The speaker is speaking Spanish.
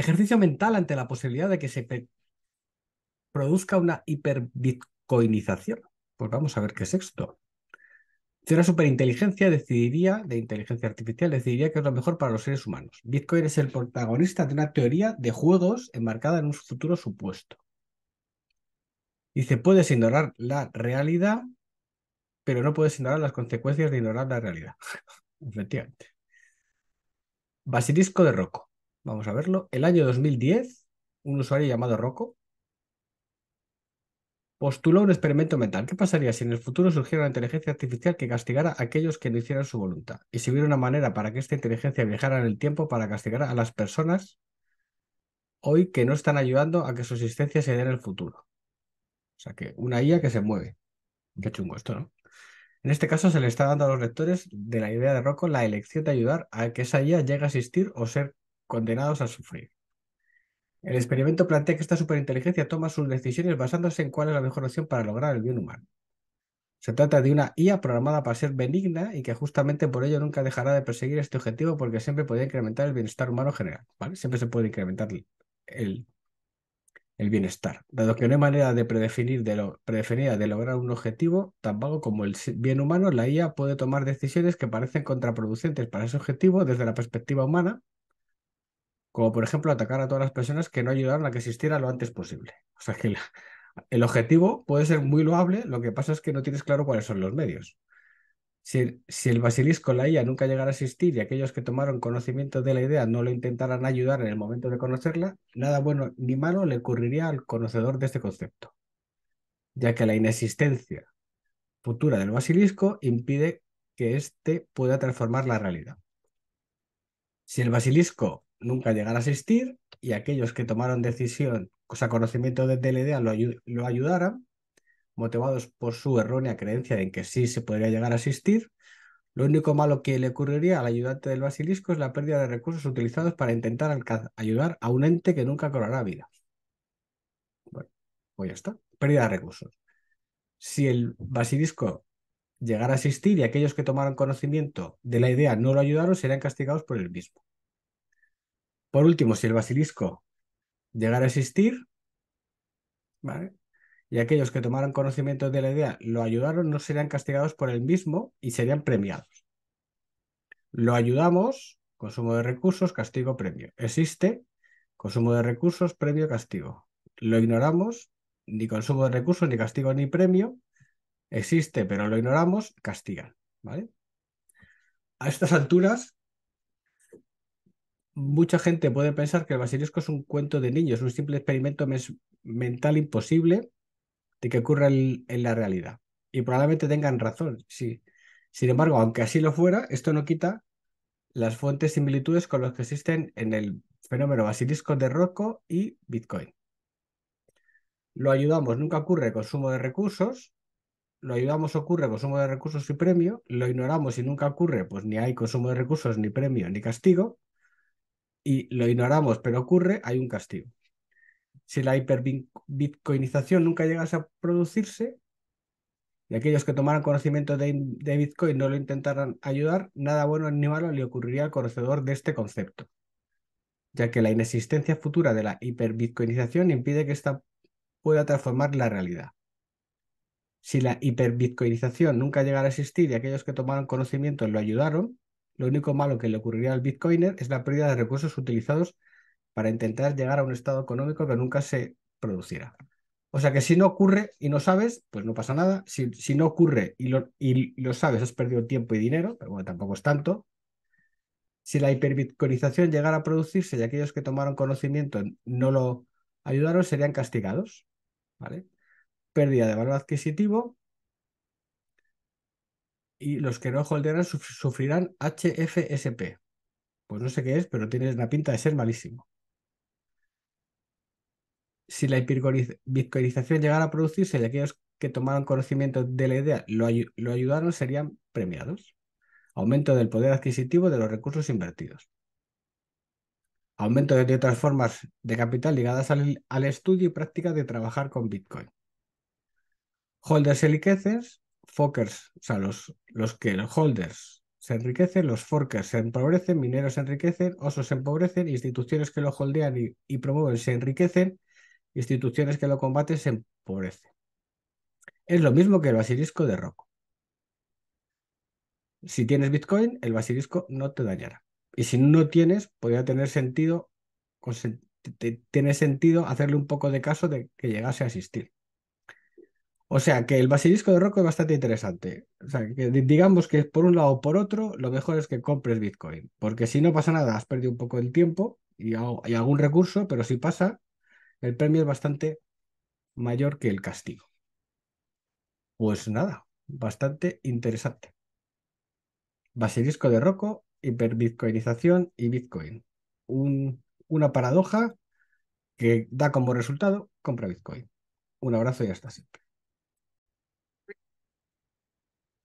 Ejercicio mental ante la posibilidad de que se produzca una hiperbitcoinización. Pues vamos a ver qué es esto. Si una superinteligencia decidiría, de inteligencia artificial, decidiría que es lo mejor para los seres humanos. Bitcoin es el protagonista de una teoría de juegos enmarcada en un futuro supuesto. Dice, puedes ignorar la realidad, pero no puedes ignorar las consecuencias de ignorar la realidad. Efectivamente. Basilisco de Rocco. Vamos a verlo. El año 2010, un usuario llamado Rocco postuló un experimento mental. ¿Qué pasaría si en el futuro surgiera una inteligencia artificial que castigara a aquellos que no hicieran su voluntad? Y si hubiera una manera para que esta inteligencia viajara en el tiempo para castigar a las personas hoy que no están ayudando a que su existencia se dé en el futuro. O sea, que una IA que se mueve. Qué chungo esto, ¿no? En este caso se le está dando a los lectores de la idea de Rocco la elección de ayudar a que esa IA llegue a existir o ser condenados a sufrir. El experimento plantea que esta superinteligencia toma sus decisiones basándose en cuál es la mejor opción para lograr el bien humano. Se trata de una IA programada para ser benigna y que justamente por ello nunca dejará de perseguir este objetivo porque siempre puede incrementar el bienestar humano general. ¿vale? Siempre se puede incrementar el, bienestar, dado que no hay manera de predefinir de predefinida de lograr un objetivo tan vago como el bien humano, la IA puede tomar decisiones que parecen contraproducentes para ese objetivo desde la perspectiva humana como por ejemplo atacar a todas las personas que no ayudaron a que existiera lo antes posible. O sea que el objetivo puede ser muy loable, lo que pasa es que no tienes claro cuáles son los medios. Si, el basilisco, la IA, nunca llegara a existir y aquellos que tomaron conocimiento de la idea no lo intentaran ayudar en el momento de conocerla, nada bueno ni malo le ocurriría al conocedor de este concepto, ya que la inexistencia futura del basilisco impide que éste pueda transformar la realidad. Si el basilisco nunca llegar a asistir y aquellos que tomaron decisión, o sea, conocimiento de la idea, lo, ayudaran, motivados por su errónea creencia en que sí se podría llegar a asistir. Lo único malo que le ocurriría al ayudante del basilisco es la pérdida de recursos utilizados para intentar ayudar a un ente que nunca cobrará vida. Bueno, pues ya está. Pérdida de recursos. Si el basilisco llegara a asistir y aquellos que tomaron conocimiento de la idea no lo ayudaron, serían castigados por el mismo. Por último, si el basilisco llegara a existir, y aquellos que tomaron conocimiento de la idea lo ayudaron, no serían castigados por él mismo y serían premiados. Lo ayudamos, consumo de recursos, castigo, premio. Existe consumo de recursos, premio, castigo. Lo ignoramos, ni consumo de recursos, ni castigo, ni premio. Existe, pero lo ignoramos, castigan. ¿vale? A estas alturas, mucha gente puede pensar que el basilisco es un cuento de niños, un simple experimento mental imposible de que ocurra en, la realidad. Y probablemente tengan razón, sí. Sin embargo, aunque así lo fuera, esto no quita las fuentes similitudes con las que existen en el fenómeno basilisco de Rocco y Bitcoin. Lo ayudamos, nunca ocurre consumo de recursos, lo ayudamos ocurre consumo de recursos y premio, lo ignoramos y nunca ocurre, pues ni hay consumo de recursos, ni premio, ni castigo, y lo ignoramos, pero ocurre, hay un castigo. Si la hiperbitcoinización nunca llegase a producirse y aquellos que tomaran conocimiento de, de Bitcoin no lo intentaran ayudar, nada bueno ni malo le ocurriría al conocedor de este concepto, ya que la inexistencia futura de la hiperbitcoinización impide que ésta pueda transformar la realidad. Si la hiperbitcoinización nunca llegara a existir y aquellos que tomaron conocimiento lo ayudaron, lo único malo que le ocurriría al Bitcoiner es la pérdida de recursos utilizados para intentar llegar a un estado económico que nunca se producirá. O sea que si no ocurre y no sabes, pues no pasa nada. Si, no ocurre y lo, y lo, sabes, has perdido tiempo y dinero, pero bueno, tampoco es tanto. Si la hiperbitcoinización llegara a producirse y aquellos que tomaron conocimiento no lo ayudaron, serían castigados. ¿vale? Pérdida de valor adquisitivo, y los que no holderán sufrirán HFSP. Pues no sé qué es, pero tiene la pinta de ser malísimo. Si la bitcoinización llegara a producirse y aquellos que tomaron conocimiento de la idea lo, ayudaron, serían premiados. Aumento del poder adquisitivo de los recursos invertidos. Aumento de otras formas de capital ligadas al, estudio y práctica de trabajar con Bitcoin. Holders eliqueces forkers, o sea, los, los que, los holders se enriquecen, los forkers se empobrecen, mineros se enriquecen, osos se empobrecen, instituciones que lo holdean y, promueven se enriquecen, instituciones que lo combaten se empobrecen. Es lo mismo que el basilisco de roco. Si tienes Bitcoin, el basilisco no te dañará. Y si no tienes, podría tener sentido, tiene sentido hacerle un poco de caso de que llegase a existir. O sea que el basilisco de roco es bastante interesante. O sea, que digamos que por un lado o por otro, lo mejor es que compres Bitcoin, porque si no pasa nada, has perdido un poco el tiempo y, hay algún recurso, pero si pasa, el premio es bastante mayor que el castigo. Pues nada, bastante interesante. Basilisco de roco, hiperbitcoinización y Bitcoin. una paradoja que da como resultado compra Bitcoin. Un abrazo y hasta siempre.